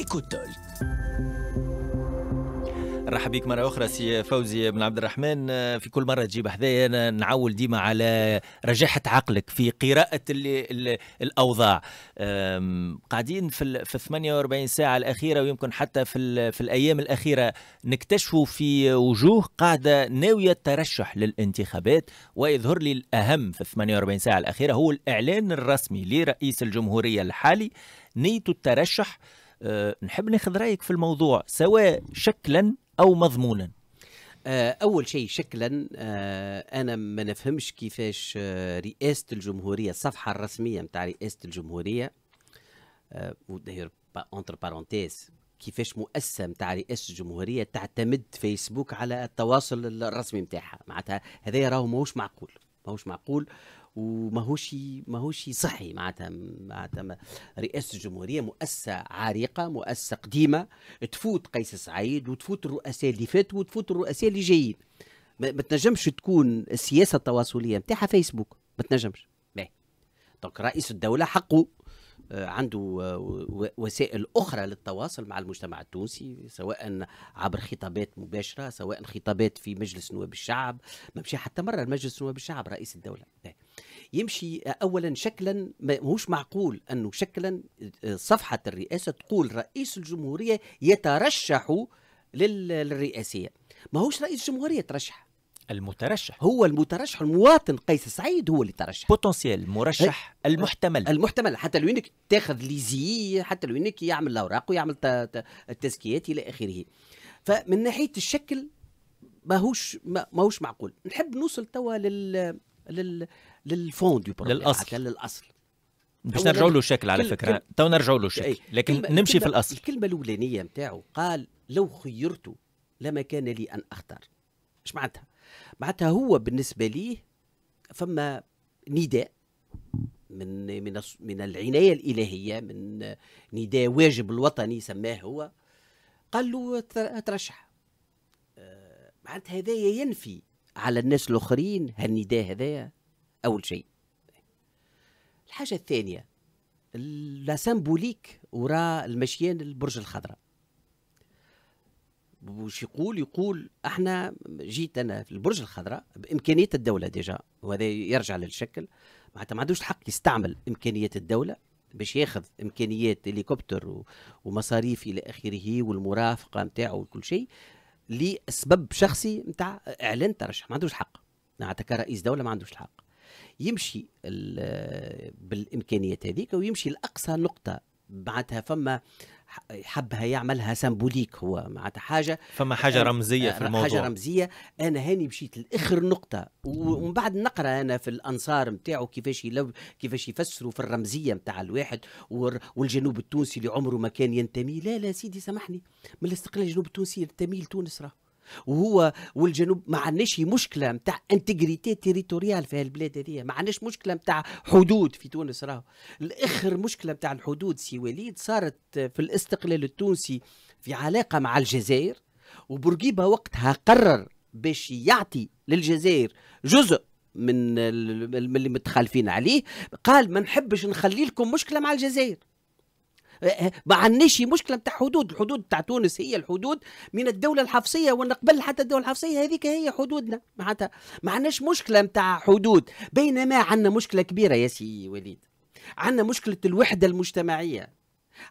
إيكوتول نرحب بك مره اخرى سي فوزي بن عبد الرحمن في كل مره تجيب حذايا نعول ديما على رجاحه عقلك في قراءه اللي اللي الاوضاع قاعدين في في 48 ساعه الاخيره ويمكن حتى في في الايام الاخيره نكتشفوا في وجوه قاعده ناويه الترشح للانتخابات ويظهر لي الاهم في 48 ساعه الاخيره هو الاعلان الرسمي لرئيس الجمهوريه الحالي نيته الترشح آه، نحب ناخذ رايك في الموضوع سواء شكلا او مضمونا آه، اول شيء شكلا آه، انا ما نفهمش كيفاش رئاسه الجمهوريه الصفحه الرسميه نتاع رئاسه الجمهوريه وداير اونتر بارونتيز كيفاش مؤسسه نتاع رئاسه الجمهوريه تعتمد فيسبوك على التواصل الرسمي نتاعها معناتها هذا راهو ماهوش معقول ماهوش معقول وماهوش ماهوش صحي معناتها معناتها رئاسه الجمهوريه مؤسسه عريقه مؤسسه قديمه تفوت قيس سعيد وتفوت الرؤساء اللي فاتوا وتفوت الرؤساء اللي جايين ما تنجمش تكون السياسه التواصليه نتاعها فيسبوك ما تنجمش دونك رئيس الدوله حقه آه، عنده آه، وسائل اخرى للتواصل مع المجتمع التونسي سواء عبر خطابات مباشره سواء خطابات في مجلس نواب الشعب ما مشي حتى مره لمجلس نواب الشعب رئيس الدوله يمشي اولا شكلا ماهوش معقول انه شكلا آه، صفحه الرئاسه تقول رئيس الجمهوريه يترشح للرئاسيه ماهوش رئيس الجمهوريه ترشح المترشح هو المترشح المواطن قيس سعيد هو اللي ترشح بوتنسيال مرشح المحتمل المحتمل حتى لو انك تاخذ ليزي حتى لو انك يعمل الاوراق ويعمل التزكيات الى اخره فمن ناحيه الشكل ماهوش ماهوش معقول نحب نوصل توا لل لل للفون دو للاصل للاصل باش نرجعوا له الشكل على فكره تو نرجعوا له الشكل إيه، لكن كلمة نمشي كلمة في الاصل الكلمه الاولانيه نتاعو قال لو خيرت لما كان لي ان اختار اش معناتها معناتها هو بالنسبه ليه فما نداء من من من العنايه الالهيه من نداء واجب الوطني سماه هو قال له ترشح آه، معناتها هذايا ينفي على الناس الاخرين هالنداء هذايا اول شيء الحاجه الثانيه لا سامبوليك وراء المشيان البرج الخضراء وش يقول يقول احنا جيت انا في البرج الخضراء بامكانيات الدوله ديجا وهذا يرجع للشكل معناتها ما عندوش الحق يستعمل امكانيات الدوله باش ياخذ امكانيات هليكوبتر ومصاريف الى اخره والمرافقه نتاعو وكل شيء لسبب شخصي نتاع اعلان ترشح ما عندوش الحق معناتها كرئيس دوله ما عندوش الحق يمشي بالامكانيات هذيك ويمشي لاقصى نقطه معناتها فما حبها يعملها سامبوليك هو معناتها حاجه فما حاجه رمزيه في الموضوع حاجه رمزيه انا هاني مشيت لاخر نقطه ومن بعد نقرا انا في الانصار نتاعو كيفاش يلو كيفاش يفسروا في الرمزيه نتاع الواحد والجنوب التونسي اللي عمره ما كان ينتمي لا لا سيدي سامحني من الاستقلال الجنوب التونسي ينتمي لتونس راه وهو والجنوب ما عندناش مشكله نتاع انتجريتي تيريتوريال في البلاد هذه ما عندناش مشكله نتاع حدود في تونس راهو الاخر مشكله نتاع الحدود سي وليد صارت في الاستقلال التونسي في علاقه مع الجزائر وبورقيبه وقتها قرر باش يعطي للجزائر جزء من اللي متخالفين عليه قال ما نحبش نخلي لكم مشكله مع الجزائر ما عندناش مشكله نتاع حدود الحدود نتاع تونس هي الحدود من الدوله الحفصيه ونقبل حتى الدوله الحفصيه هذيك هي حدودنا معناتها ما عندناش مشكله نتاع حدود بينما عندنا مشكله كبيره يا سي وليد عندنا مشكله الوحده المجتمعيه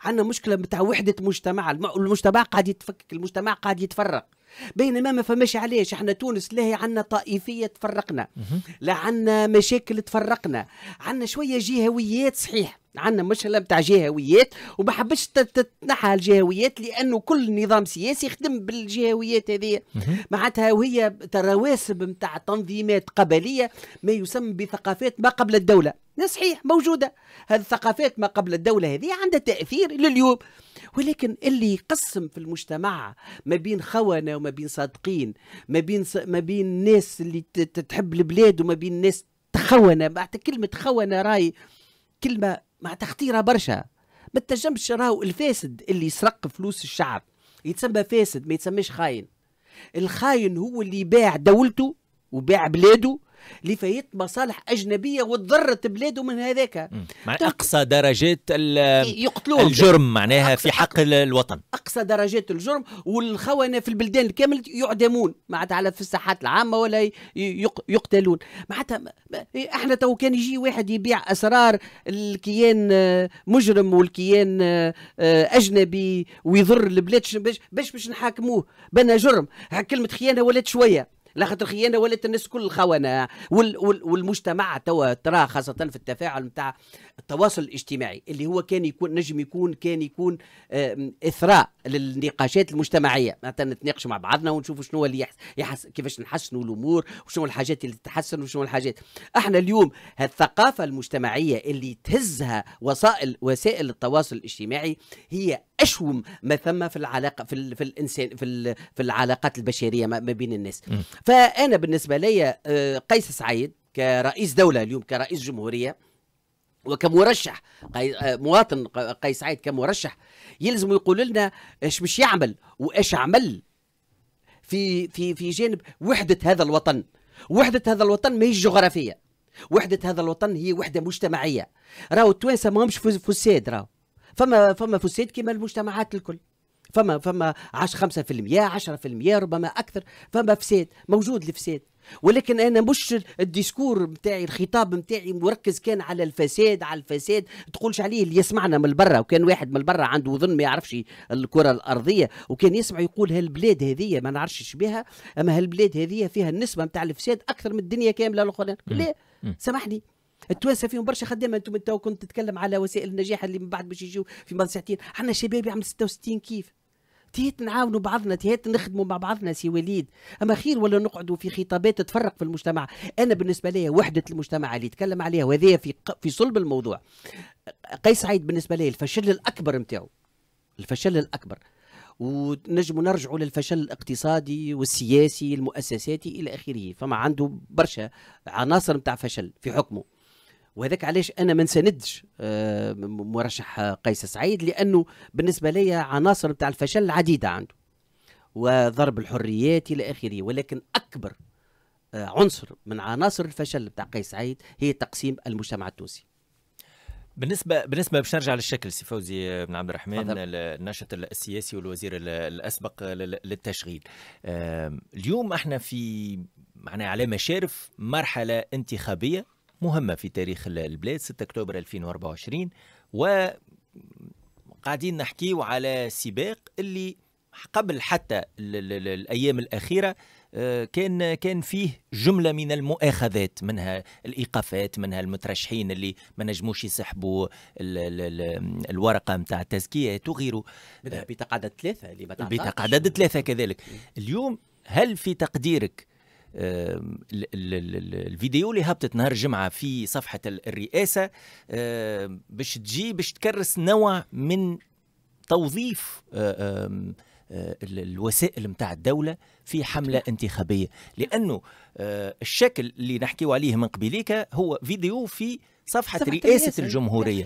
عندنا مشكله نتاع وحده مجتمع المجتمع قاعد يتفكك المجتمع قاعد يتفرق بينما ما فماش علاش احنا تونس لاهي عندنا طائفيه تفرقنا لا عندنا مشاكل تفرقنا عندنا شويه جهويات صحيح عندنا مشكلة بتاع جهويات وما حبش تتنحى الجهويات لأنه كل نظام سياسي يخدم بالجهويات هذه معناتها وهي رواسب نتاع تنظيمات قبلية ما يسمى بثقافات ما قبل الدولة صحيح موجوده هذه الثقافات ما قبل الدوله هذه عندها تاثير لليوم ولكن اللي يقسم في المجتمع ما بين خونه وما بين صادقين ما بين س... ما بين الناس اللي تحب البلاد وما بين الناس تخونه معناتها كلمه خونه راي كلمه معناتها خطيره برشا ما تنجمش راهو الفاسد اللي يسرق فلوس الشعب يتسمى فاسد ما يتسميش خاين الخاين هو اللي باع دولته وباع بلاده لفايت مصالح اجنبيه وتضرت بلاده من هذاك مع اقصى درجات يقتلوهم الجرم معناها في حق الوطن اقصى درجات الجرم والخونه في البلدان الكامل يعدمون معناتها على في الساحات العامه ولا يقتلون معناتها احنا تو كان يجي واحد يبيع اسرار الكيان آه، مجرم والكيان آه، آه، اجنبي ويضر البلاد باش باش نحاكموه بنا جرم كلمه خيانه ولات شويه لا خاطر خيانه ولات الناس كل خونه وال وال والمجتمع توا تراه خاصه في التفاعل نتاع التواصل الاجتماعي اللي هو كان يكون نجم يكون كان يكون اثراء للنقاشات المجتمعيه معناتها نتناقش مع بعضنا ونشوفوا شنو اللي يحس, يحس كيفاش نحسنوا الامور وشنو الحاجات اللي تتحسن وشنو الحاجات احنا اليوم هالثقافه المجتمعيه اللي تهزها وسائل وسائل التواصل الاجتماعي هي اشوم ما ثم في العلاقه في, في الانسان في في العلاقات البشريه ما بين الناس م. فانا بالنسبه لي آه، قيس سعيد كرئيس دوله اليوم كرئيس جمهوريه وكمرشح آه، مواطن قيس سعيد كمرشح يلزم يقول لنا ايش مش يعمل وايش عمل في في في جانب وحده هذا الوطن وحده هذا الوطن ماهيش جغرافيه وحده هذا الوطن هي وحده مجتمعيه راهو التوانسه ماهمش فساد راهو فما فما فساد كما المجتمعات الكل فما فما 10 5% 10% ربما اكثر فما فساد موجود الفساد ولكن انا مش الديسكور نتاعي الخطاب نتاعي مركز كان على الفساد على الفساد تقولش عليه اللي يسمعنا من برا وكان واحد من برا عنده ظن ما يعرفش الكره الارضيه وكان يسمع يقول هالبلاد هذه ما نعرفش بها اما هالبلاد هذه فيها النسبه نتاع الفساد اكثر من الدنيا كامله الاخرى لا سامحني التوانسه فيهم برشا خدامه انتم تو كنت تتكلم على وسائل النجاح اللي من بعد باش يجيو في مرض ساعتين احنا شباب يعمل 66 كيف تيات نعاونوا بعضنا تيات نخدموا مع بعضنا سي وليد اما خير ولا نقعدوا في خطابات تفرق في المجتمع انا بالنسبه لي وحده المجتمع اللي يتكلم عليها وهذا في في صلب الموضوع قيس سعيد بالنسبه لي الفشل الاكبر نتاعو الفشل الاكبر ونجم نرجعوا للفشل الاقتصادي والسياسي المؤسساتي الى اخره فما عنده برشا عناصر نتاع فشل في حكمه وهذاك علاش انا ما نساندش آه، مرشح آه، قيس سعيد لانه بالنسبه لي عناصر نتاع الفشل عديده عنده وضرب الحريات الى اخره ولكن اكبر آه، عنصر من عناصر الفشل نتاع قيس سعيد هي تقسيم المجتمع التونسي بالنسبه بالنسبه باش نرجع للشكل سي فوزي بن عبد الرحمن الناشط السياسي والوزير الاسبق للتشغيل اليوم احنا في معناها على مشارف مرحله انتخابيه مهمه في تاريخ البلاد 6 اكتوبر 2024 و قاعدين نحكيو على سباق اللي قبل حتى الايام الاخيره آه، كان كان فيه جمله من المؤاخذات منها الايقافات منها المترشحين اللي ما نجموش يسحبوا الـ الـ الـ الورقه نتاع التزكيه وغيره بتقعد ثلاثه اللي بتقعد ثلاثه كذلك اليوم هل في تقديرك الفيديو اللي هبطت نهار جمعة في صفحه الرئاسه باش تجي باش تكرس نوع من توظيف الوسائل متاع الدولة في حملة انتخابية لأنه الشكل اللي نحكيه عليه من قبليك هو فيديو في صفحة, صفحة رئاسة, رئاسة الجمهورية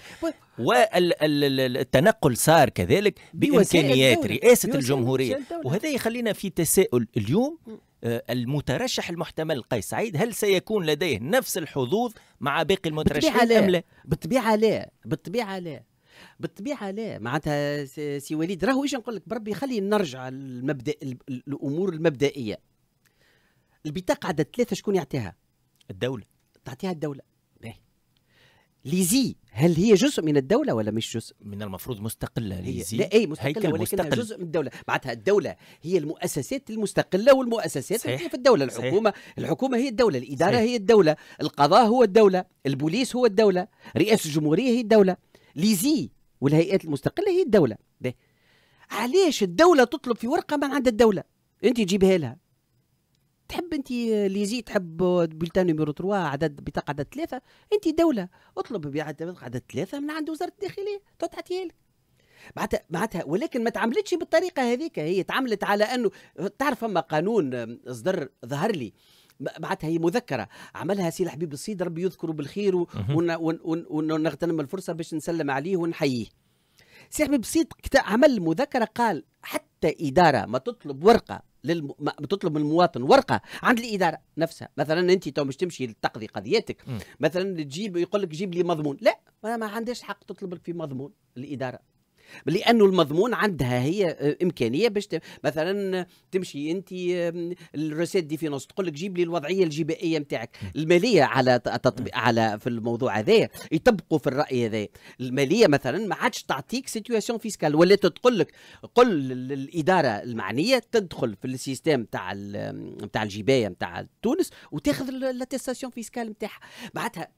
والتنقل صار كذلك بإمكانيات رئاسة الجمهورية وهذا يخلينا في تساؤل اليوم آه، المترشح المحتمل قيس سعيد هل سيكون لديه نفس الحظوظ مع باقي المترشحين أم لا؟ بالطبيعة لا بالطبيعة لا بالطبيعه لا معناتها سي وليد راهو ايش نقول لك بربي خلي نرجع المبدا الامور المبدئيه البطاقه عدد ثلاثه شكون يعطيها الدوله تعطيها الدوله ليزي هل هي جزء من الدولة ولا مش جزء؟ من المفروض مستقلة ليزي لا اي مستقلة ولكنها مستقل. جزء من الدولة، معناتها الدولة هي المؤسسات المستقلة والمؤسسات صحيح. هي في الدولة، الحكومة صحيح. الحكومة هي الدولة، الإدارة صحيح. هي الدولة، القضاء هو الدولة، البوليس هو الدولة، رئاسة الجمهورية هي الدولة، ليزي والهيئات المستقلة هي الدولة. علاش الدولة تطلب في ورقة من عند الدولة؟ أنت تجيبها لها تحب انت ليزي تحب بلتان نيميرو 3 عدد بطاقه عدد ثلاثه انت دوله اطلب بطاقه عدد ثلاثه من عند وزاره الداخليه تعطيها لك معناتها معناتها ولكن ما تعملتش بالطريقه هذيك هي تعملت على انه تعرف فما قانون اصدر ظهر لي معناتها هي مذكره عملها سي الحبيب السيد ربي يذكره بالخير ونغتنم الفرصه باش نسلم عليه ونحييه سي الحبيب السيد عمل مذكره قال حتى اداره ما تطلب ورقه للم... بتطلب من المواطن ورقه عند الاداره نفسها مثلا انت تو مش تمشي تقضي قضيتك مثلا تجيب يقول لك جيب لي مضمون لا انا ما عنديش حق تطلب لك في مضمون الاداره لانه المضمون عندها هي آه، امكانيه باش مثلا تمشي انت الريسيت دي فينوس تقول لك جيب لي الوضعيه الجبائيه نتاعك الماليه على تطبيق على في الموضوع هذا يطبقوا في الراي هذا الماليه مثلا ما عادش تعطيك سيتياسيون فيسكال ولا تقول لك قل للاداره المعنيه تدخل في السيستم تاع نتاع الجبايه نتاع تونس وتاخذ لاتيستاسيون فيسكال نتاعها معناتها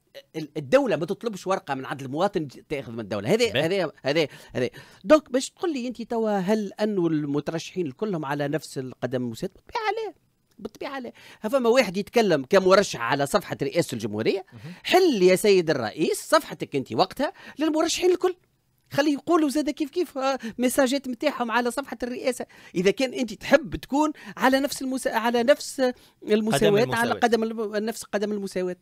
الدوله ما تطلبش ورقه من عند المواطن تاخذ من الدوله هذه هذه هذه هذه دونك باش تقول لي انت توا هل انه المترشحين كلهم على نفس القدم والسد بالطبيعه لا بالطبيعه لا فما واحد يتكلم كمرشح على صفحه رئاسه الجمهوريه حل يا سيد الرئيس صفحتك انت وقتها للمرشحين الكل خليه يقولوا زاد كيف كيف آه، ميساجات نتاعهم على صفحه الرئاسه اذا كان انت تحب تكون على نفس المسا... على نفس المساواه على قدم الم... نفس قدم المساواه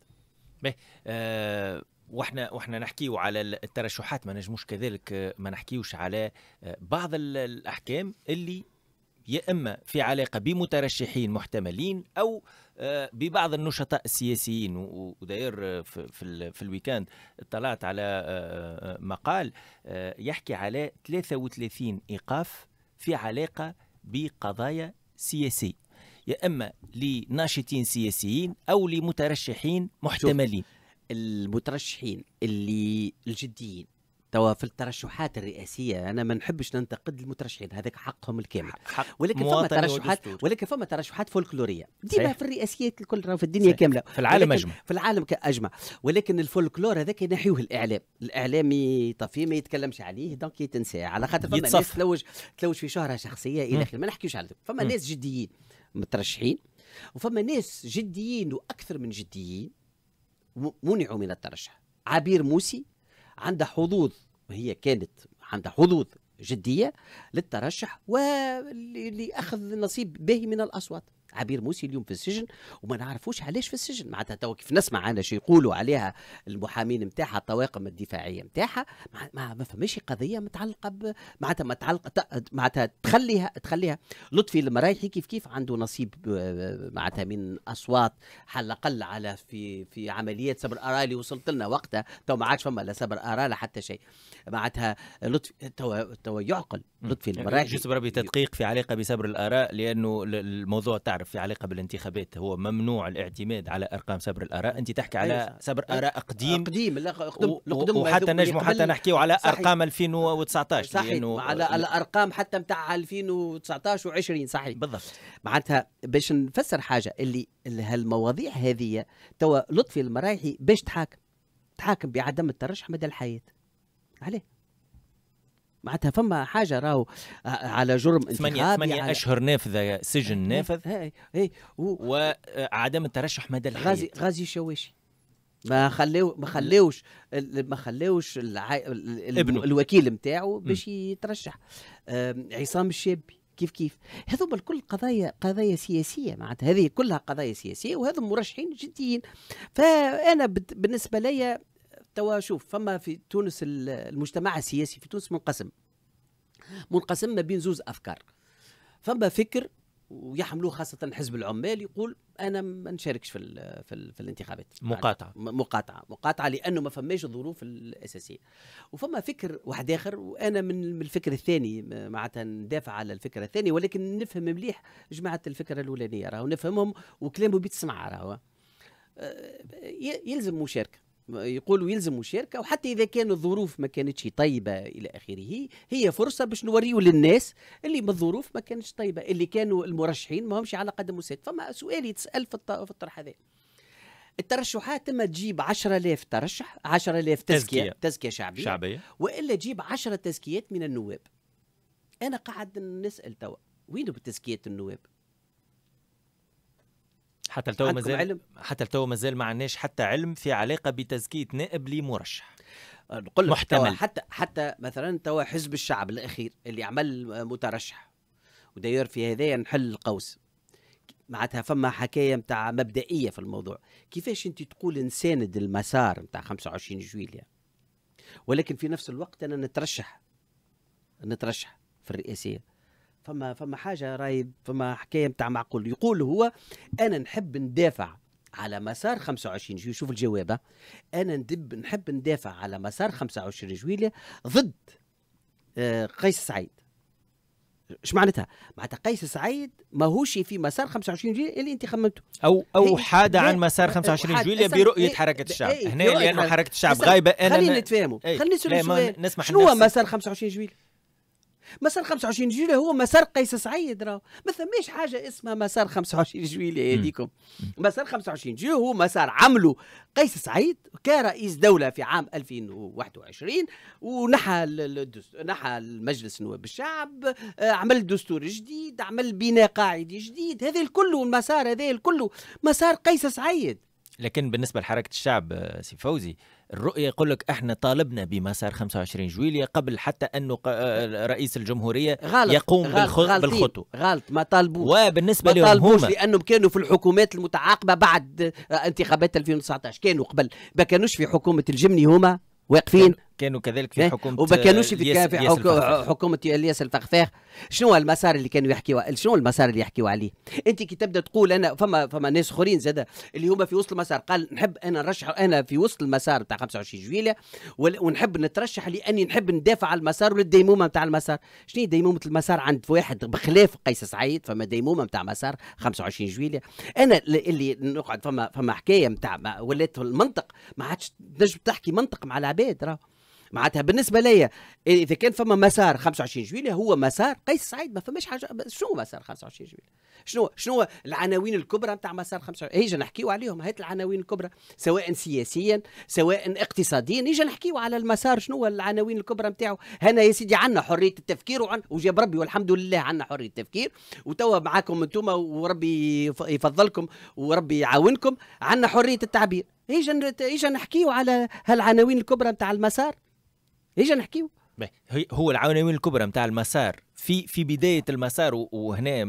آه، واحنا واحنا نحكيو على الترشحات ما نجموش كذلك آه، ما نحكيوش على آه، بعض الاحكام اللي يا اما في علاقه بمترشحين محتملين او ببعض النشطاء السياسيين وداير في في الويكاند اطلعت على مقال يحكي على 33 ايقاف في علاقه بقضايا سياسيه يا اما لناشطين سياسيين او لمترشحين محتملين المترشحين اللي الجديين توا في الترشحات الرئاسيه انا ما نحبش ننتقد المترشحين هذاك حقهم الكامل حق ولكن فما ترشحات ولكن فما ترشحات فولكلوريه ديما في الرئاسيات الكل راهو في الدنيا صحيح. كامله في العالم اجمع في العالم اجمع ولكن الفولكلور هذاك ينحيوه الاعلام الاعلام يطفيه ما يتكلمش عليه دونك يتنساه على خاطر فما يتصف. ناس تلوج تلوج في شهره شخصيه الى اخره ما نحكيوش على فما م. ناس جديين مترشحين وفما ناس جديين واكثر من جديين منعوا من الترشح عبير موسي عندها حظوظ وهي كانت عندها حظوظ جديه للترشح واللي اخذ نصيب باهي من الاصوات عبير موسي اليوم في السجن وما نعرفوش علاش في السجن معناتها تو كيف نسمع انا شو يقولوا عليها المحامين نتاعها الطواقم الدفاعيه نتاعها ما, ما فماش قضيه متعلقه ب... معناتها متعلقه معناتها تخليها تخليها لطفي المرايحي كيف كيف عنده نصيب معناتها من اصوات على الاقل على في في عمليات صبر اللي وصلت لنا وقتها تو ما عادش فما لا صبر لا حتى شيء معناتها لطفي تو يعقل لطفي يعني المرايحي جسم ربي تدقيق في علاقه بصبر الاراء لانه الموضوع تعرف تعرف في علاقه بالانتخابات هو ممنوع الاعتماد على ارقام سبر الاراء انت تحكي على أيوة. سبر اراء أيوة. قديم قديم لا قدم قدم وحتى نجم حتى نحكيو على ارقام 2019 صحيح لانه على الارقام حتى نتاع 2019 و20 صحيح بالضبط معناتها باش نفسر حاجه اللي هالمواضيع هذه توا لطفي المرايحي باش تحاكم تحاكم بعدم الترشح مدى الحياه عليه معناتها فما حاجه راهو آه، على جرم ثمانية, ثمانية يعني. اشهر نافذه سجن نافذ هي هي وعدم آه، الترشح مدى الحياه غازي غازي شواشي ما خليو ما خلاوش ما خلاوش الع... ابنه. الوكيل نتاعو باش يترشح عصام الشابي كيف كيف هذوما الكل قضايا قضايا سياسيه معناتها هذه كلها قضايا سياسيه وهذو مرشحين جديين فانا بالنسبه لي توا شوف فما في تونس المجتمع السياسي في تونس منقسم منقسم ما بين زوز افكار فما فكر ويحملوه خاصة حزب العمال يقول أنا ما نشاركش في في, في الانتخابات مقاطعة مقاطعة مقاطعة لأنه ما فماش الظروف الأساسية وفما فكر واحد آخر وأنا من الفكر الثاني معناتها ندافع على الفكرة الثانية ولكن نفهم مليح جماعة الفكرة الأولانية راهو نفهمهم وكلامه بيتسمع راهو أه، يلزم مشاركة يقولوا يلزموا مشاركه وحتى اذا كان الظروف ما كانتش طيبه الى اخره هي فرصه باش نوريو للناس اللي من الظروف ما كانتش طيبه اللي كانوا المرشحين ما همش على قدم وساق فما سؤال يتسال في الطرح هذا الترشحات تم تجيب 10000 ترشح 10000 تزكيه تزكيه, تزكية شعبيه, شعبيه والا تجيب 10 تزكيات من النواب انا قاعد نسال توا وين بتزكيه النواب حتى التو مازال حتى التو مازال ما عندناش حتى علم في علاقه بتزكيه نائب لمرشح نقول محتمل حتى حتى مثلا توا حزب الشعب الاخير اللي عمل مترشح وداير في هذايا نحل القوس معناتها فما حكايه نتاع مبدئيه في الموضوع كيفاش انت تقول نساند المسار نتاع 25 جويليا ولكن في نفس الوقت انا نترشح نترشح في الرئاسيه فما فما حاجه راهي فما حكايه نتاع معقول يقول هو انا نحب ندافع على مسار 25 جويلية شوف الجواب انا ندب نحب ندافع على مسار 25 جويلية ضد آه، قيس سعيد اش معناتها؟ معناتها قيس سعيد ماهوش في مسار 25 جويلية اللي انت خممته او او حاد عن مسار 25 جويلية برؤية إيه، إيه، إيه، حركة الشعب هنا لانه حركة الشعب غايبة انا خلينا نتفاهموا خلينا نسأل سؤال شنو هو مسار 25 جويلية؟ مسار 25 جويلية هو مسار قيس سعيد راه ما ثماش حاجه اسمها مسار 25 جويلية هذيكم مسار 25 جويلية هو مسار عمله قيس سعيد كرئيس دوله في عام 2021 ونحى نحى المجلس النواب الشعب آه، عمل دستور جديد عمل بناء قاعدي جديد هذا الكل المسار هذا الكل مسار قيس سعيد لكن بالنسبه لحركه الشعب آه، سي فوزي الرؤية يقول لك احنا طالبنا بمسار 25 جويلية قبل حتى انه آه، آه، رئيس الجمهورية غلط يقوم غلط بالخطو غلط ما طالبوش وبالنسبة ما طالبوش هما لانهم كانوا في الحكومات المتعاقبة بعد آه، انتخابات 2019 كانوا قبل ما كانوش في حكومة الجمني هما واقفين كانوا كذلك في إيه؟ حكومه وما كانوش في حكومه الياس الفخفاخ شنو المسار اللي كانوا يحكيوا شنو المسار اللي يحكيوا عليه انت كي تبدا تقول انا فما فما ناس اخرين زاد اللي هما في وسط المسار قال نحب انا نرشح انا في وسط المسار نتاع 25 جويليه ونحب نترشح لاني نحب ندافع على المسار والديمومه نتاع المسار شنو هي ديمومه المسار عند واحد بخلاف قيس سعيد فما ديمومه نتاع مسار 25 جويليه انا اللي نقعد فما فما حكايه نتاع ولات المنطق ما عادش تنجم تحكي منطق مع العباد راه معناتها بالنسبه ليا اذا كان فما مسار 25 جويليا هو مسار قيس سعيد ما فماش حاجه شنو مسار 25 جويليا شنو شنو العناوين الكبرى نتاع مسار 25 ايجا نحكيو عليهم هات العناوين الكبرى سواء سياسيا سواء اقتصاديا ايجا نحكيو على المسار شنو العناوين الكبرى نتاعو هنا يا سيدي عندنا حريه التفكير وعن وجاب ربي والحمد لله عندنا حريه التفكير وتوا معاكم انتم وربي يفضلكم وربي يعاونكم عندنا حريه التعبير ايجا ايجا نحكيو على هالعناوين الكبرى نتاع المسار ايجا نحكيو هو العوامل الكبرى نتاع المسار في في بدايه المسار وهنا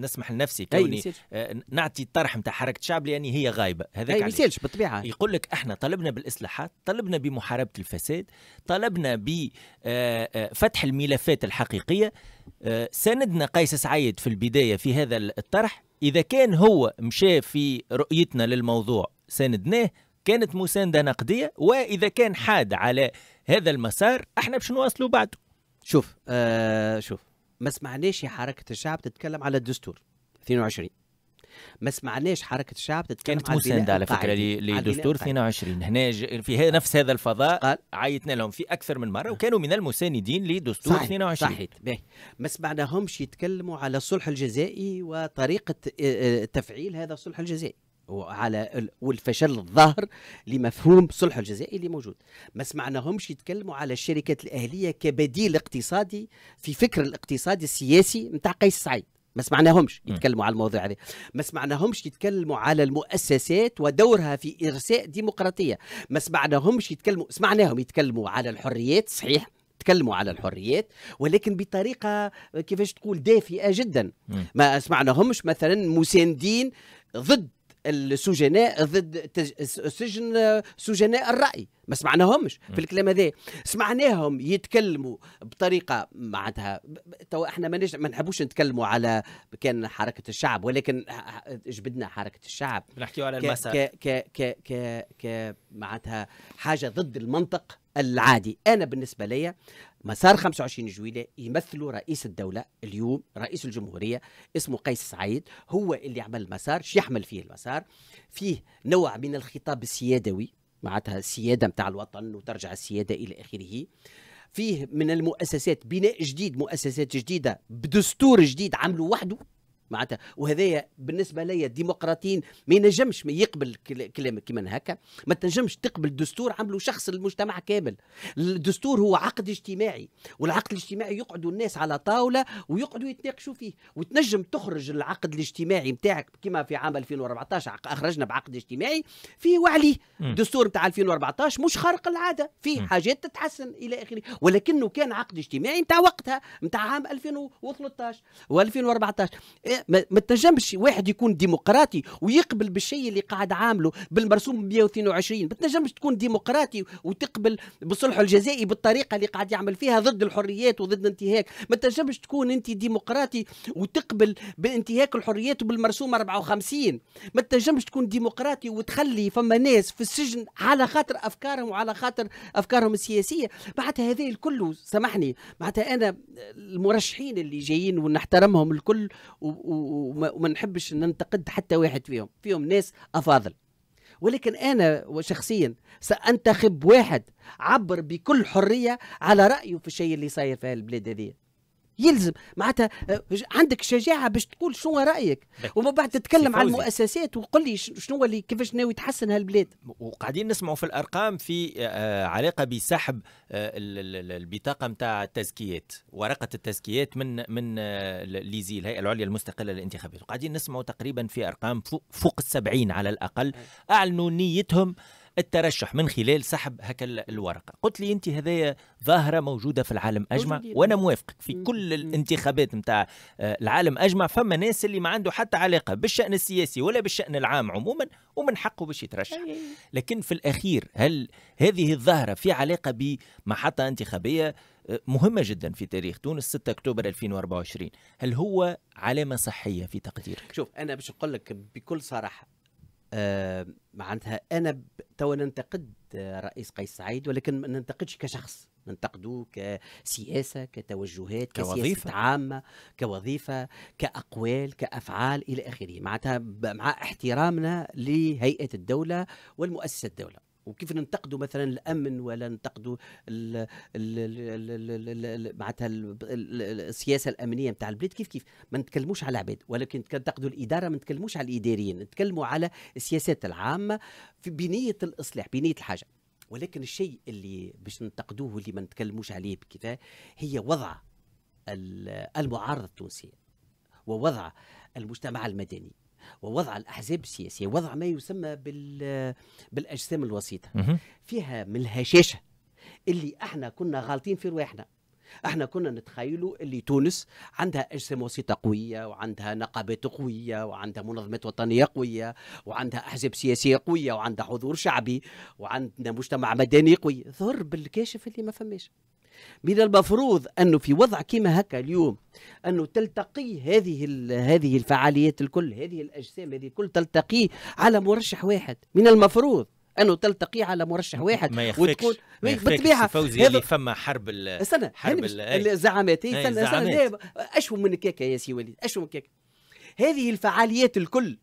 نسمح لنفسي أيوة، كوني آه، نعطي الطرح نتاع حركه الشعب لاني هي غايبه هذاك ما يسالش بالطبيعه يقول لك احنا طلبنا بالاصلاحات طلبنا بمحاربه الفساد طلبنا بفتح آه، آه، الملفات الحقيقيه ساندنا قيس سعيد في البدايه في هذا الطرح اذا كان هو مشى في رؤيتنا للموضوع ساندناه كانت مسانده نقديه واذا كان حاد على هذا المسار احنا باش نواصلوا بعده شوف آه شوف ما سمعناش حركه الشعب تتكلم على الدستور 22 ما سمعناش حركه الشعب تتكلم كانت مساندة على فكره لدستور 22 هنا في نفس هذا الفضاء عيطنا لهم في اكثر من مره وكانوا من المساندين لدستور صحيح 22 صحيح صحيح ما سمعناهمش يتكلموا على الصلح الجزائي وطريقه آه، آه، تفعيل هذا الصلح الجزائي وعلى والفشل الظاهر لمفهوم صلح الجزائري اللي موجود ما سمعناهمش يتكلموا على الشركات الاهليه كبديل اقتصادي في فكر الاقتصاد السياسي نتاع قيس سعيد ما سمعناهمش يتكلموا على الموضوع هذا ما سمعناهمش يتكلموا على المؤسسات ودورها في ارساء ديمقراطيه ما سمعناهمش يتكلموا سمعناهم يتكلموا على الحريات صحيح تكلموا على الحريات ولكن بطريقه كيفاش تقول دافئه جدا ما سمعناهمش مثلا مساندين ضد السجناء ضد السجن آه، سجناء الرأي ما سمعناهمش في الكلام هذا سمعناهم يتكلموا بطريقه معناتها تو احنا ما نحبوش نتكلموا على كان حركه الشعب ولكن جبدنا حركه الشعب نحكيو على المسار ك ك ك ك, ك معناتها حاجه ضد المنطق العادي انا بالنسبه لي مسار 25 جويلة يمثل رئيس الدولة اليوم رئيس الجمهورية اسمه قيس سعيد هو اللي عمل المسار شو يحمل فيه المسار فيه نوع من الخطاب السيادوي معناتها السيادة متاع الوطن وترجع السيادة إلى آخره فيه من المؤسسات بناء جديد مؤسسات جديدة بدستور جديد عمله وحده معناتها وهذايا بالنسبه ليا الديمقراطيين ما ينجمش ما يقبل كلام كيما هكا ما تنجمش تقبل دستور عمله شخص المجتمع كامل الدستور هو عقد اجتماعي والعقد الاجتماعي يقعدوا الناس على طاوله ويقعدوا يتناقشوا فيه وتنجم تخرج العقد الاجتماعي نتاعك كما في عام 2014 اخرجنا بعقد اجتماعي فيه وعليه الدستور نتاع 2014 مش خارق العاده فيه م. حاجات تتحسن الى اخره ولكنه كان عقد اجتماعي نتاع وقتها نتاع عام 2013 و2014 ما, ما, تنجمش واحد يكون ديمقراطي ويقبل بالشيء اللي قاعد عامله بالمرسوم 122 ما تنجمش تكون ديمقراطي وتقبل بالصلح الجزائي بالطريقه اللي قاعد يعمل فيها ضد الحريات وضد انتهاك ما تنجمش تكون انت ديمقراطي وتقبل بانتهاك الحريات وبالمرسوم 54 ما تنجمش تكون ديمقراطي وتخلي فما ناس في السجن على خاطر افكارهم وعلى خاطر افكارهم السياسيه معناتها هذا الكل سامحني معناتها انا المرشحين اللي جايين ونحترمهم الكل وما نحبش ننتقد حتى واحد فيهم فيهم ناس افاضل ولكن انا شخصيا سانتخب واحد عبر بكل حريه على رايه في الشيء اللي صاير في البلاد هذه يلزم معناتها آه، عندك شجاعه باش تقول شنو رايك ومن بعد تتكلم عن المؤسسات وقل لي شنو اللي كيفاش ناوي تحسن هالبلاد وقاعدين نسمعوا في الارقام في آه، آه، علاقه بسحب البطاقه نتاع التزكيات ورقه التزكيات من من ليزي الهيئه العليا المستقله للانتخابات وقاعدين نسمعوا تقريبا في ارقام فوق ال 70 على الاقل اعلنوا نيتهم الترشح من خلال سحب هكا الورقه قلت لي انت هذايا ظاهره موجوده في العالم اجمع وانا موافقك في كل الانتخابات نتاع آه، العالم اجمع فما ناس اللي ما عنده حتى علاقه بالشان السياسي ولا بالشان العام عموما ومن حقه باش يترشح لكن في الاخير هل هذه الظاهره في علاقه بمحطه انتخابيه آه، مهمة جدا في تاريخ تونس 6 أكتوبر 2024 هل هو علامة صحية في تقديرك؟ شوف أنا باش نقول لك بكل صراحة آه، معناتها انا توا ننتقد الرئيس قيس سعيد ولكن ما ننتقدش كشخص ننتقدوه كسياسه كتوجهات كوظيفه عامه كوظيفه كاقوال كافعال الى اخره معناتها مع احترامنا لهيئه الدوله والمؤسسه الدوله وكيف ننتقدوا مثلا الامن ولا ننتقدوا معناتها السياسه الامنيه نتاع البلاد كيف كيف ما نتكلموش على العباد ولكن ننتقدوا الاداره ما نتكلموش على الاداريين نتكلموا على السياسات العامه في بنيه الاصلاح بنيه الحاجه ولكن الشيء اللي باش ننتقدوه اللي ما نتكلموش عليه بكفايه هي وضع المعارضه التونسيه ووضع المجتمع المدني ووضع الاحزاب السياسيه وضع ما يسمى بال بالاجسام الوسيطه فيها من الهشاشه اللي احنا كنا غالطين في رواحنا احنا كنا نتخيلوا اللي تونس عندها اجسام وسيطه قويه وعندها نقابات قويه وعندها منظمات وطنيه قويه وعندها احزاب سياسيه قويه وعندها حضور شعبي وعندنا مجتمع مدني قوي ظهر بالكاشف اللي ما فماش من المفروض انه في وضع كما هكا اليوم انه تلتقي هذه هذه الفعاليات الكل هذه الاجسام هذه الكل تلتقي على مرشح واحد من المفروض انه تلتقي على مرشح واحد ما وتكون ما يخفكش بالطبيعه فوزي اللي فما حرب ال استنى حرب الزعامات إيه، استنى استنى اشو من كيكه يا سي وليد اشو من كيكه هذه الفعاليات الكل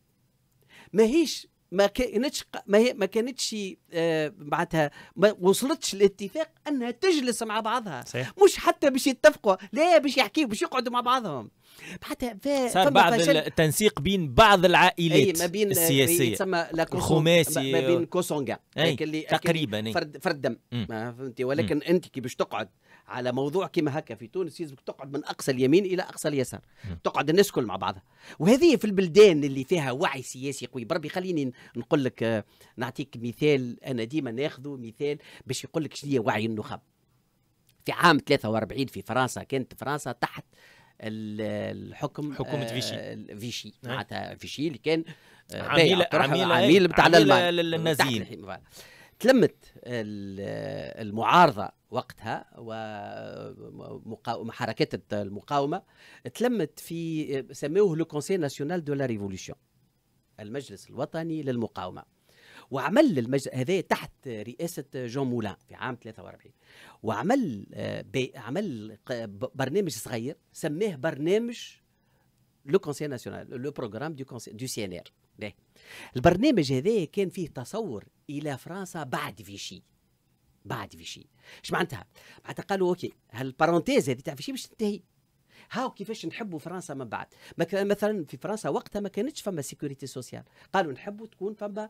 ماهيش ما كانتش ما, ما كانتش آه، معناتها ما وصلتش لاتفاق انها تجلس مع بعضها صحيح. مش حتى باش يتفقوا لا باش يحكيوا باش يقعدوا مع بعضهم حتى صار بعض فشل... التنسيق بين بعض العائلات أي ما بين آه، السياسيه تسمى الخماسي ما بين كوسونغا تقريبا فرد فرد دم فهمتي ولكن م. انت كي باش تقعد على موضوع كما هكا في تونس يلزمك تقعد من اقصى اليمين الى اقصى اليسار م. تقعد الناس كل مع بعضها وهذه في البلدان اللي فيها وعي سياسي قوي بربي خليني نقول لك آه، نعطيك مثال انا ديما ناخذه مثال باش يقول لك شنو وعي النخب في عام 43 في فرنسا كانت فرنسا تحت الحكم حكومة فيشي آه فيشي نعم. معناتها فيشي اللي كان آه، عميل عميل عميل بتاع الالمان النازيين تلمت المعارضه وقتها ومحركات المقاومه تلمت في سموه لو كونسي ناسيونال دو لا ريفولوسيون المجلس الوطني للمقاومه وعمل المجلس هذا تحت رئاسه جون مولان في عام 43 وعمل عمل برنامج صغير سماه برنامج لو كونسي ناسيونال لو بروغرام دو كونسي دو سي ان ار باهي البرنامج هذا كان فيه تصور الى فرنسا بعد فيشي بعد فيشي اش معناتها معناتها قالوا اوكي هالبارونتيز هذه تاع فيشي باش تنتهي هاو كيفاش نحبوا فرنسا من بعد مثلا في فرنسا وقتها ما كانتش فما سيكوريتي سوسيال قالوا نحبوا تكون فما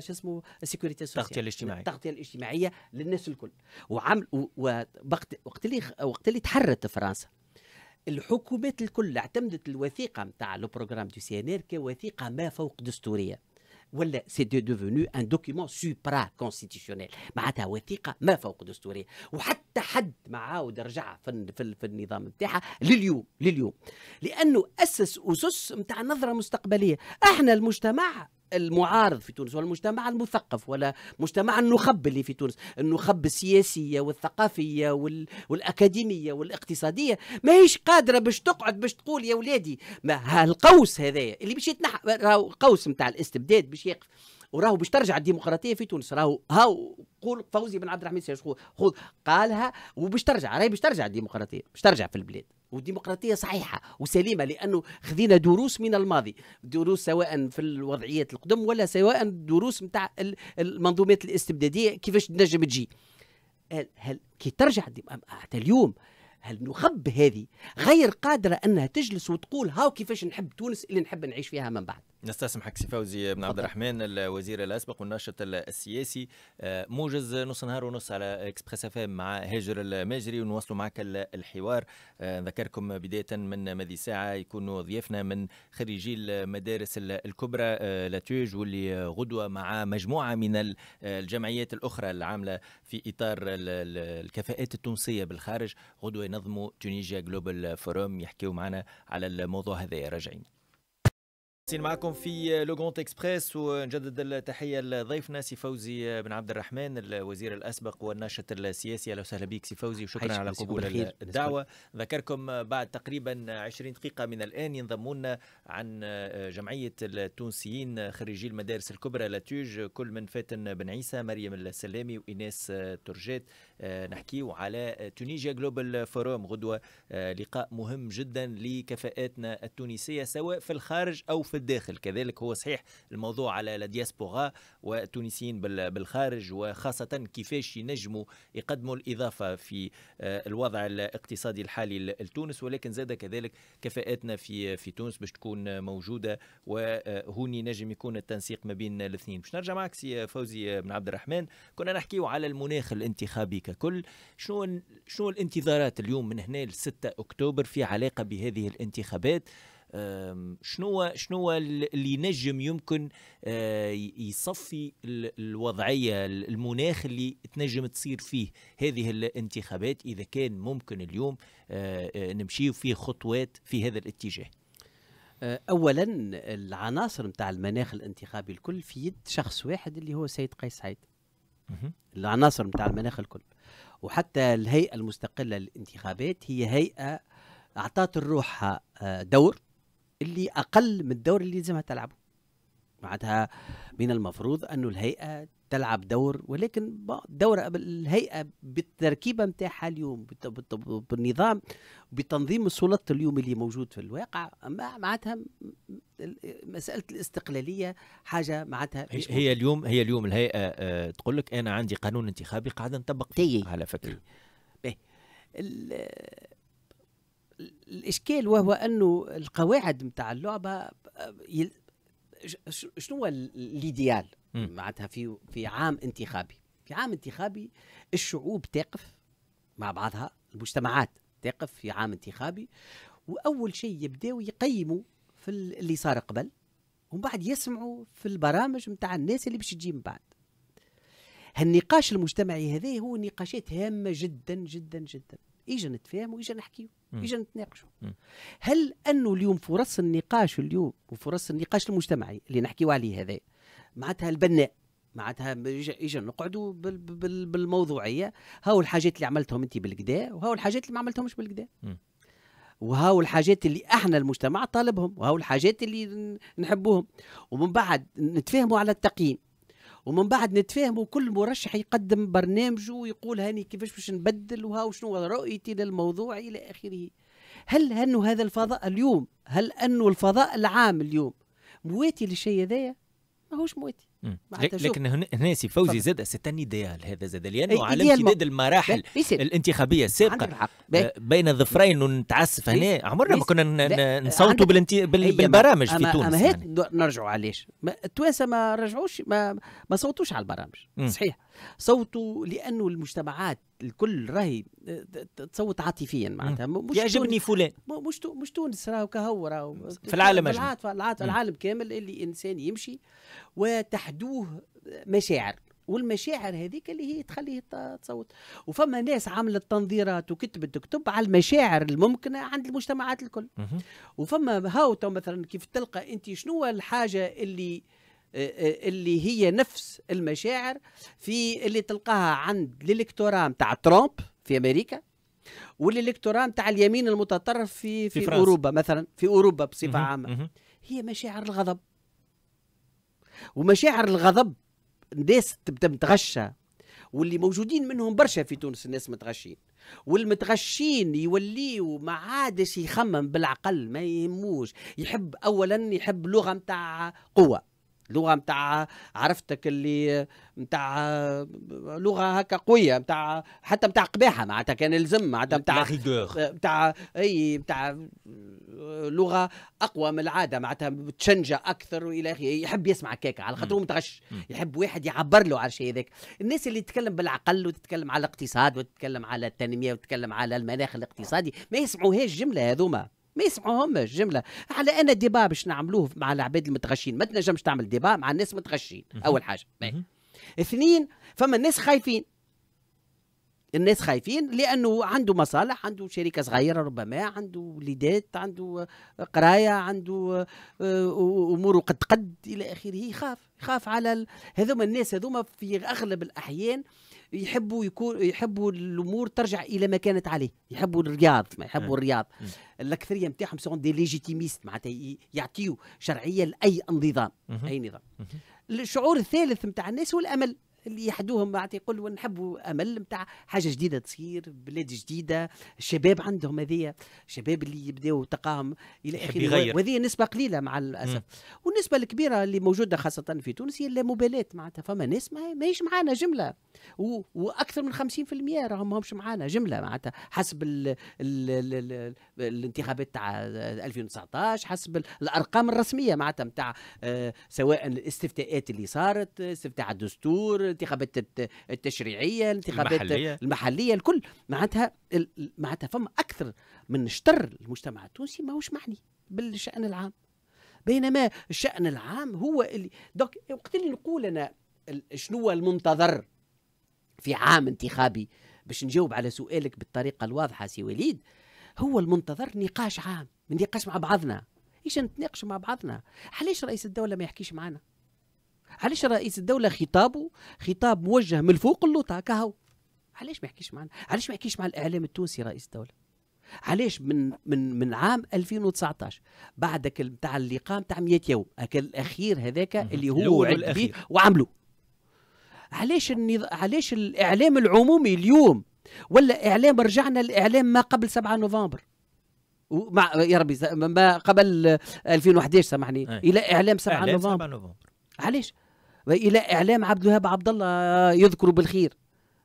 شو اسمه سيكوريتي سوسيال التغطيه الاجتماعيه التغطيه الاجتماعيه للناس الكل وعمل وقت وقت اللي وقت اللي تحررت فرنسا الحكومات الكل اعتمدت الوثيقه نتاع لو بروغرام دو سي ان ار كوثيقه ما فوق دستوريه ولا سي دي دوفونو ان دوكيمون سوبرا كونستيتيسيونيل معناتها وثيقه ما فوق دستوريه وحتى حد ما عاود رجع في, في, في النظام نتاعها لليوم لليوم لانه اسس اسس نتاع نظره مستقبليه احنا المجتمع المعارض في تونس والمجتمع المثقف ولا مجتمع النخب اللي في تونس النخب السياسية والثقافية وال... والأكاديمية والاقتصادية ما هيش قادرة باش تقعد باش تقول يا ولادي ما هالقوس هذايا اللي باش يتنحى قوس متاع الاستبداد باش يقف وراهو باش ترجع الديمقراطيه في تونس راهو هاو قول فوزي بن عبد الرحمن السيد خذ قالها وباش ترجع راهي باش ترجع الديمقراطيه باش ترجع في البلاد والديمقراطيه صحيحه وسليمه لانه خذينا دروس من الماضي دروس سواء في الوضعيات القدم ولا سواء دروس نتاع المنظومات الاستبداديه كيفاش تنجم تجي هل, هل كي ترجع حتى اليوم هل نخب هذه غير قادره انها تجلس وتقول هاو كيفاش نحب تونس اللي نحب نعيش فيها من بعد نستسمحك فوزي بن عبد الرحمن الوزير الاسبق والناشط السياسي آه، موجز نص نهار ونص على اكسبريس اف مع هاجر الماجري ونواصلوا معك الحوار آه، نذكركم بدايه من ماذي ساعه يكونوا ضيافنا من خريجي المدارس الكبرى آه، لاتوج واللي غدوه مع مجموعه من الجمعيات الاخرى العامله في اطار الكفاءات التونسيه بالخارج غدوه ينظموا تونيجيا جلوبال فوروم يحكيوا معنا على الموضوع هذا راجعين سين معكم في لو غونت اكسبريس ونجدد التحيه لضيفنا سي فوزي بن عبد الرحمن الوزير الاسبق والناشط السياسي اهلا وسهلا بك سي فوزي وشكرا على قبول الدعوه ذكركم بعد تقريبا 20 دقيقه من الان ينضمون عن جمعيه التونسيين خريجي المدارس الكبرى لاتوج كل من فاتن بن عيسى مريم السلامي وإناس ترجيت نحكيو على تونيجيا جلوبال فوروم غدوه آه، لقاء مهم جدا لكفاءاتنا التونسيه سواء في الخارج او في الداخل كذلك هو صحيح الموضوع على الدياسبورا والتونسيين بالخارج وخاصة كيفاش ينجموا يقدموا الإضافة في آه، الوضع الاقتصادي الحالي لتونس ولكن زاد كذلك كفاءاتنا في في تونس باش تكون موجودة وهوني نجم يكون التنسيق ما بين الاثنين باش نرجع معك سي فوزي بن عبد الرحمن كنا نحكيو على المناخ الانتخابي ككل شنو شنو الانتظارات اليوم من هنا ل 6 اكتوبر في علاقه بهذه الانتخابات شنو شنو اللي ينجم يمكن آه، يصفي الوضعيه المناخ اللي تنجم تصير فيه هذه الانتخابات اذا كان ممكن اليوم آه، آه، نمشي فيه خطوات في هذا الاتجاه اولا العناصر نتاع المناخ الانتخابي الكل في يد شخص واحد اللي هو السيد قيس سعيد العناصر نتاع المناخ الكل وحتى الهيئه المستقله للانتخابات هي هيئه اعطت لروحها دور اللي اقل من الدور اللي لازمها تلعبه معناتها من المفروض انه الهيئه تلعب دور ولكن دور الهيئه بالتركيبه نتاعها اليوم بالنظام بتنظيم السلطه اليوم اللي موجود في الواقع معناتها مساله الاستقلاليه حاجه معناتها هي, اليوم هي اليوم الهيئه آه، تقول لك انا عندي قانون انتخابي قاعد نطبق على فكره الاشكال وهو انه القواعد نتاع اللعبه شنو هو الايديال معناتها في في عام انتخابي في عام انتخابي الشعوب تقف مع بعضها المجتمعات تقف في عام انتخابي واول شيء يبداو يقيموا في اللي صار قبل ومن بعد يسمعوا في البرامج نتاع الناس اللي باش تجي من بعد هالنقاش المجتمعي هذا هو نقاشات هامه جدا جدا جدا اجا نتفاهموا اجا نحكيوا اجا نتناقشوا هل انه اليوم فرص النقاش اليوم وفرص النقاش المجتمعي اللي نحكيوا عليه هذا معناتها البناء معناتها اجا نقعدوا بالموضوعيه هاو الحاجات اللي عملتهم انت بالكدا وهاو الحاجات اللي ما عملتهمش بالكدا وهاو الحاجات اللي احنا المجتمع طالبهم وهاو الحاجات اللي نحبوهم ومن بعد نتفاهموا على التقييم ومن بعد نتفاهموا كل مرشح يقدم برنامجه ويقول هاني كيفاش باش نبدل وها وشنو رؤيتي للموضوع الى اخره هل انه هذا الفضاء اليوم هل انه الفضاء العام اليوم مواتي للشيء هذايا ماهوش مواتي لكن هنا سي فوزي زاد ستاني ديال هذا زاد لانه إيه، على امتداد المراحل الانتخابيه السابقه آه، بين ظفرين ونتعسف هنا عمرنا ما كنا نصوتوا إيه، بالبرامج في تونس اما هيك يعني. نرجعوا علاش التوانسه ما رجعوش ما, ما صوتوش على البرامج صحيح صوتوا لانه المجتمعات الكل راهي آه، تصوت عاطفيا معناتها مش يعجبني فلان مش مش تونس راهو كهو راهو في العالم العالم, العالم كامل اللي انسان يمشي وتحدوه مشاعر والمشاعر هذيك اللي هي تخليه تصوت وفما ناس عملت تنظيرات وكتبت تكتب على المشاعر الممكنه عند المجتمعات الكل وفما هاو مثلا كيف تلقى انت شنو الحاجه اللي اللي هي نفس المشاعر في اللي تلقاها عند الالكتوراه نتاع ترامب في امريكا والالكتوراه نتاع اليمين المتطرف في في, في اوروبا مثلا في اوروبا بصفه عامه هي مشاعر الغضب ومشاعر الغضب الناس تبدا متغشى واللي موجودين منهم برشا في تونس الناس متغشين والمتغشين يوليو ما عادش يخمم بالعقل ما يهموش يحب اولا يحب لغه نتاع قوه لغه نتاع عرفتك اللي نتاع لغه هكا قويه نتاع حتى نتاع قباحه معناتها كان يلزم معناتها نتاع نتاع آه، اي نتاع لغه اقوى من العاده معناتها تشنجه اكثر والى اخره يحب يسمع كيكه على خاطر متغش يحب واحد يعبر له على الشيء هذاك الناس اللي تتكلم بالعقل وتتكلم على الاقتصاد وتتكلم على التنميه وتتكلم على المناخ الاقتصادي ما يسمعوهاش الجمله هذوما ما يسمعوهمش جمله على انا ديبا باش نعملوه مع العباد المتغشين ما تنجمش تعمل ديبا مع الناس متغشين اول حاجه اثنين فما الناس خايفين الناس خايفين لانه عنده مصالح عنده شركه صغيره ربما عنده وليدات عنده قرايه عنده آه، امور قد قد الى اخره يخاف يخاف على هذوما الناس هذوما في اغلب الاحيان يحبوا يكون يحبوا الامور ترجع الى ما كانت عليه يحبوا الرياض ما يحبوا الرياض الاكثريه نتاعهم سون دي ليجيتيميست معناتها يعطيو شرعيه لاي نظام اي نظام الشعور الثالث نتاع الناس هو الامل اللي يحدوهم معناتها يقولوا نحبوا امل نتاع حاجه جديده تصير بلاد جديده الشباب عندهم هذيا الشباب اللي يبداوا تقاهم الى اخره وهذه نسبه قليله مع الاسف والنسبه الكبيره اللي موجوده خاصه في تونس هي اللامبالاه معناتها فما ناس ماهيش معانا جمله و... واكثر من 50% راهم ماهمش معانا جمله معناتها حسب ال... ال... ال... ال... الانتخابات تاع 2019 حسب الارقام الرسميه معناتها نتاع آه، سواء الاستفتاءات اللي صارت استفتاء الدستور الانتخابات التشريعيه الانتخابات المحليه, المحلية الكل معناتها معناتها فما اكثر من شطر المجتمع التونسي ماهوش معني بالشان العام بينما الشان العام هو اللي دوك وقت اللي نقول انا شنو المنتظر في عام انتخابي باش نجاوب على سؤالك بالطريقه الواضحه سي وليد هو المنتظر نقاش عام نقاش مع بعضنا ايش نتناقش مع بعضنا علاش رئيس الدوله ما يحكيش معنا علاش رئيس الدوله خطابه خطاب موجه من الفوق اللوطه كهو علاش ما يحكيش معنا علاش ما يحكيش مع الاعلام التونسي رئيس الدوله علاش من من من عام 2019 بعدك نتاع اللقاء نتاع 100 يوم الاخير هذاك اللي هو وعد به علاش النض... علاش الاعلام العمومي اليوم ولا اعلام رجعنا الاعلام ما قبل 7 نوفمبر ومع يا ربي ما قبل 2011 سامحني الى اعلام 7 أعلام نوفمبر 7 نوفمبر علاش الى اعلام عبد الوهاب عبد الله يذكر بالخير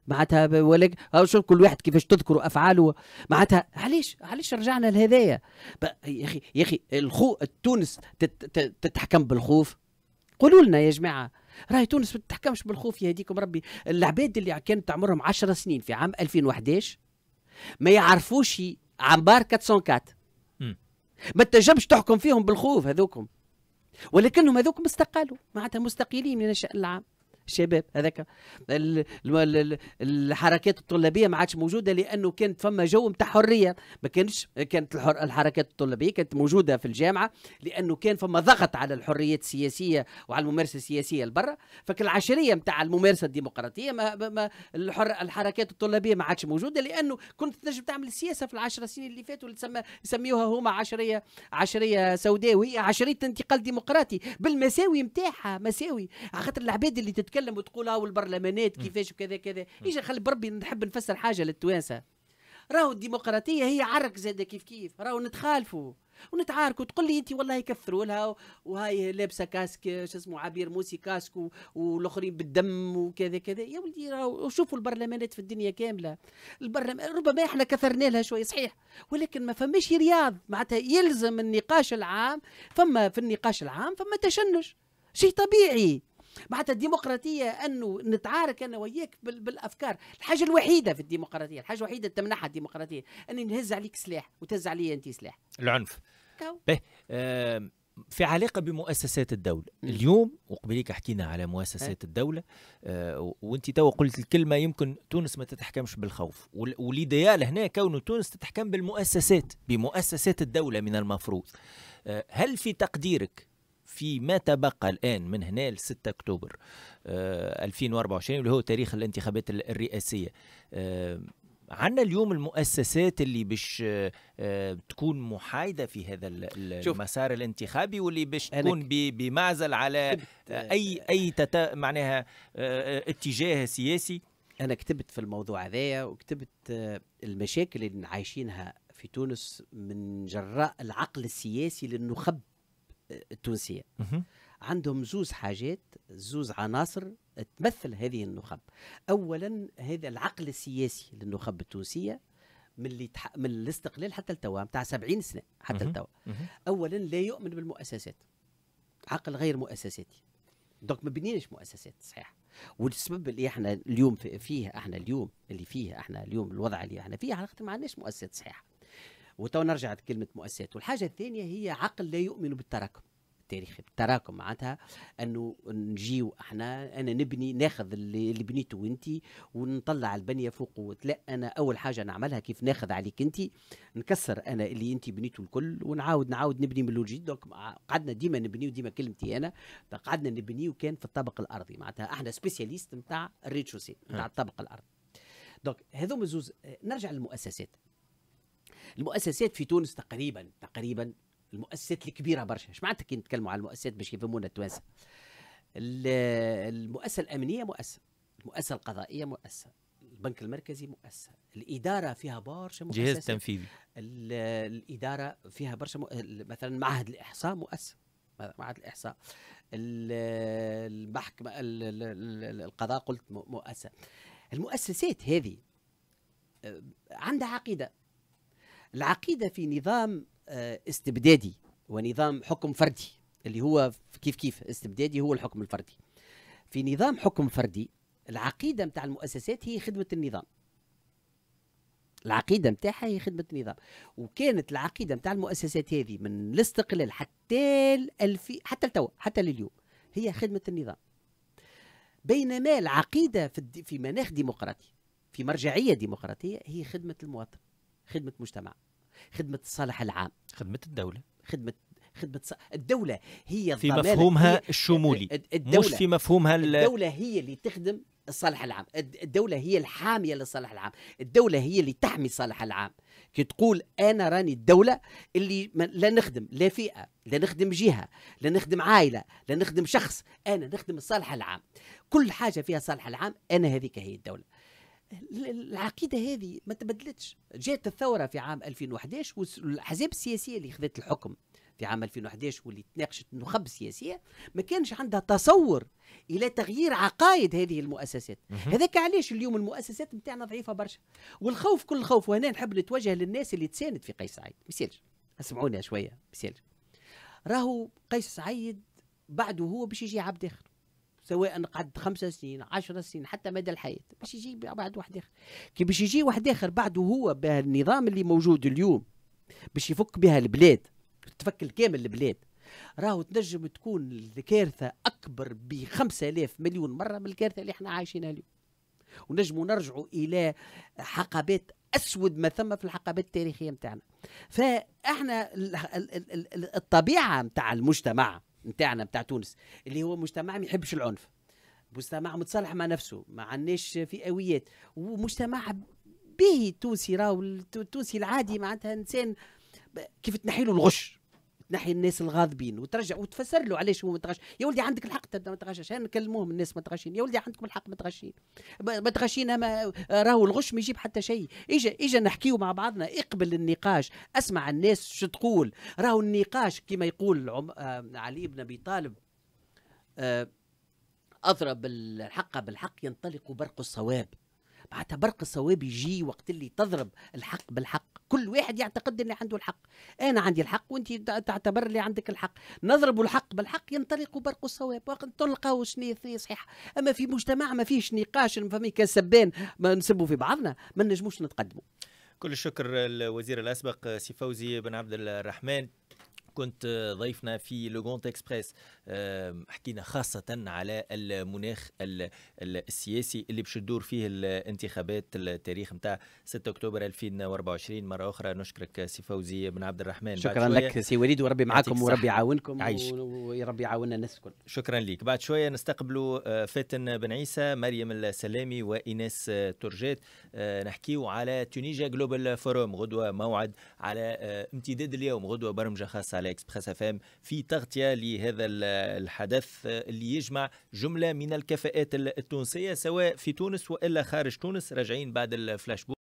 معناتها ولكن شوف كل واحد كيفاش تذكر افعاله معناتها علاش علاش رجعنا لهذايا يا اخي يا اخي الخو تونس تتحكم بالخوف قولوا لنا يا جماعه راهي تونس ما تتحكمش بالخوف يهديكم ربي العباد اللي كانت عمرهم 10 سنين في عام 2011 ما يعرفوش عمبار 404 ما تنجمش تحكم فيهم بالخوف هذوكم ولكنهم هذوك استقالوا معناتها مستقيلين من الشأن العام الشباب هذاك الحركات الطلابيه ما عادش موجوده لانه كانت فما جو نتاع حريه ما كانش كانت الحر الحركات الطلابيه كانت موجوده في الجامعه لانه كان فما ضغط على الحريات السياسيه وعلى الممارسه السياسيه لبرا فكل العشريه نتاع الممارسه الديمقراطيه ما, ما الحر الحركات الطلابيه ما عادش موجوده لانه كنت تنجم تعمل سياسه في العشر سنين اللي فاتوا اللي تسمى يسميوها هما عشريه عشريه سوداء وهي عشريه انتقال ديمقراطي بالمساوي نتاعها مساوي على خاطر العباد اللي تت تتكلم وتقول اه والبرلمانات كيفاش وكذا كذا ايش خلي بربي نحب نفسر حاجه للتوانسه راهو الديمقراطيه هي عرك زاد كيف كيف راهو نتخالفوا ونتعاركوا تقول لي انت والله يكثروا لها وهاي لابسه كاسك شو اسمه عبير موسي كاسك والاخرين بالدم وكذا كذا يا ولدي راهو شوفوا البرلمانات في الدنيا كامله البرلمان ربما احنا كثرنا لها شوي صحيح ولكن ما فماش رياض معناتها يلزم النقاش العام فما في النقاش العام فما تشنج شيء طبيعي معناتها الديمقراطيه انه نتعارك انا وياك بالافكار الحاجه الوحيده في الديمقراطيه الحاجه الوحيده تمنحها الديمقراطيه اني نهز عليك سلاح وتهز علي انت سلاح العنف آه في علاقة بمؤسسات الدولة م. اليوم وقبليك حكينا على مؤسسات إيه. الدولة آه وانت تو قلت الكلمة يمكن تونس ما تتحكمش بالخوف والإيديال هنا كون تونس تتحكم بالمؤسسات بمؤسسات الدولة من المفروض آه، هل في تقديرك في ما تبقى الآن من هنا ل 6 أكتوبر 2024 آه، اللي هو تاريخ الانتخابات الرئاسية آه، عندنا اليوم المؤسسات اللي باش آه، تكون محايده في هذا المسار الانتخابي واللي باش تكون بمعزل على اي اي تتا معناها اتجاه سياسي انا كتبت في الموضوع هذايا وكتبت المشاكل اللي عايشينها في تونس من جراء العقل السياسي للنخب التونسيه عندهم زوز حاجات زوز عناصر تمثل هذه النخب اولا هذا العقل السياسي للنخب التونسيه من اللي تح... من الاستقلال حتى لتوا تاع 70 سنه حتى لتوا اولا لا يؤمن بالمؤسسات عقل غير مؤسساتي دونك ما بنيناش مؤسسات صحيح والسبب اللي احنا اليوم فيه احنا اليوم اللي فيه احنا اليوم الوضع اللي احنا فيه على خاطر ما عندناش مؤسسات صحيحه وتو نرجع لكلمه مؤسسات والحاجه الثانيه هي عقل لا يؤمن بالتراكم التاريخي التراكم معناتها انه نجيو احنا انا نبني ناخذ اللي, اللي بنيته وانت ونطلع البنيه فوق لا انا اول حاجه نعملها كيف ناخذ عليك انت نكسر انا اللي انت بنيته الكل ونعاود نعاود نبني من الجديد دونك قعدنا ديما نبني وديما كلمتي انا قعدنا نبني وكان في الطبق الارضي معناتها احنا سبيسياليست نتاع الريتشوسي نتاع نعم. الطبق الارضي دونك هذوما زوز نرجع للمؤسسات المؤسسات في تونس تقريبا تقريبا المؤسسات الكبيره برشا اش معناتها كي نتكلموا على المؤسسات باش يفهمونا التوانسه المؤسسه الامنيه مؤسسه المؤسسه القضائيه مؤسسه البنك المركزي مؤسسه الاداره فيها برشا مؤسسه جهاز تنفيذي الاداره فيها برشا مؤ... مثلا معهد الاحصاء مؤسسه معهد الاحصاء المحكمه القضاء قلت مؤسسه المؤسسات هذه آه، عندها عقيده العقيده في نظام آه، استبدادي ونظام حكم فردي اللي هو كيف كيف استبدادي هو الحكم الفردي في نظام حكم فردي العقيده نتاع المؤسسات هي خدمه النظام العقيده نتاعها هي خدمه النظام وكانت العقيده نتاع المؤسسات هذه من الاستقلال حتى الفي حتى لتوا حتى لليوم هي خدمه النظام بينما العقيده في, في مناخ ديمقراطي في مرجعيه ديمقراطيه هي خدمه المواطن خدمه مجتمع خدمه الصالح العام خدمه الدوله خدمه خدمة الدولة هي في مفهومها هي الشمولي الدولة مش في مفهومها الدولة هي اللي تخدم الصالح العام الدولة هي الحامية للصالح العام الدولة هي اللي تحمي الصالح العام كي تقول أنا راني الدولة اللي لا نخدم لا فئة لا نخدم جهة لا نخدم عائلة لا نخدم شخص أنا نخدم الصالح العام كل حاجة فيها صالح العام أنا هذيك هي الدولة العقيده هذه ما تبدلتش جات الثوره في عام 2011 والاحزاب السياسيه اللي خذت الحكم في عام 2011 واللي تناقشت النخب السياسيه ما كانش عندها تصور الى تغيير عقائد هذه المؤسسات هذاك علاش اليوم المؤسسات نتاعنا ضعيفه برشا والخوف كل الخوف وهنا نحب نتوجه للناس اللي تساند في قيس سعيد مثال اسمعونا شويه مثال راهو قيس سعيد بعده هو باش يجي عبد اخر سواء قعد خمسة سنين عشرة سنين حتى مدى الحياة باش يجي بعد واحد آخر كي باش يجي واحد آخر بعد هو بالنظام اللي موجود اليوم باش يفك بها البلاد تفك الكامل البلاد راهو تنجم تكون الكارثة أكبر ب 5000 مليون مرة من الكارثة اللي احنا عايشينها اليوم ونجموا نرجعوا إلى حقبات أسود ما ثم في الحقبات التاريخية متاعنا فاحنا الطبيعة متاع المجتمع نتاعنا نتاع تونس اللي هو مجتمع ما يحبش العنف مجتمع متصالح مع نفسه ما عندناش فئويات ومجتمع به التونسي راهو التونسي العادي معناتها انسان كيف تنحي الغش تنحي الناس الغاضبين وترجع وتفسر له علاش هو متغش يا ولدي عندك الحق تبدا ما تغشش انا نكلموهم الناس متغشين يا ولدي عندكم الحق متغشين متغشين ما راهو الغش ما يجيب حتى شيء اجا اجا نحكيو مع بعضنا اقبل النقاش اسمع الناس شو تقول راهو النقاش كما يقول عم... آه علي بن ابي طالب آه اضرب الحق بالحق ينطلق برق الصواب معناتها برق الصواب يجي وقت اللي تضرب الحق بالحق كل واحد يعتقد اللي عنده الحق انا عندي الحق وانت تعتبر اللي عندك الحق نضرب الحق بالحق ينطلق برق الصواب تلقاو شنو صحيح اما في مجتمع ما فيش نقاش ما كان سبان ما نسبوا في بعضنا ما نجموش نتقدموا كل الشكر الوزير الاسبق سي فوزي بن عبد الرحمن كنت ضيفنا في لوغونت اكسبريس حكينا خاصة على المناخ السياسي اللي باش تدور فيه الانتخابات التاريخ نتاع 6 أكتوبر 2024 مرة أخرى نشكرك سي فوزي بن عبد الرحمن شكرا لك سي وليد وربي معاكم وربي يعاونكم وربي يعاوننا الناس الكل شكرا لك بعد شوية نستقبلوا آه، فاتن بن عيسى مريم السلامي وإناس آه، ترجيت آه، نحكيو على تونيجيا جلوبال فوروم غدوة موعد على امتداد اليوم غدوة برمجة خاصة على اكسبريس اف في تغطية لهذا الحدث اللي يجمع جملة من الكفاءات التونسية سواء في تونس وإلا خارج تونس راجعين بعد الفلاش بوك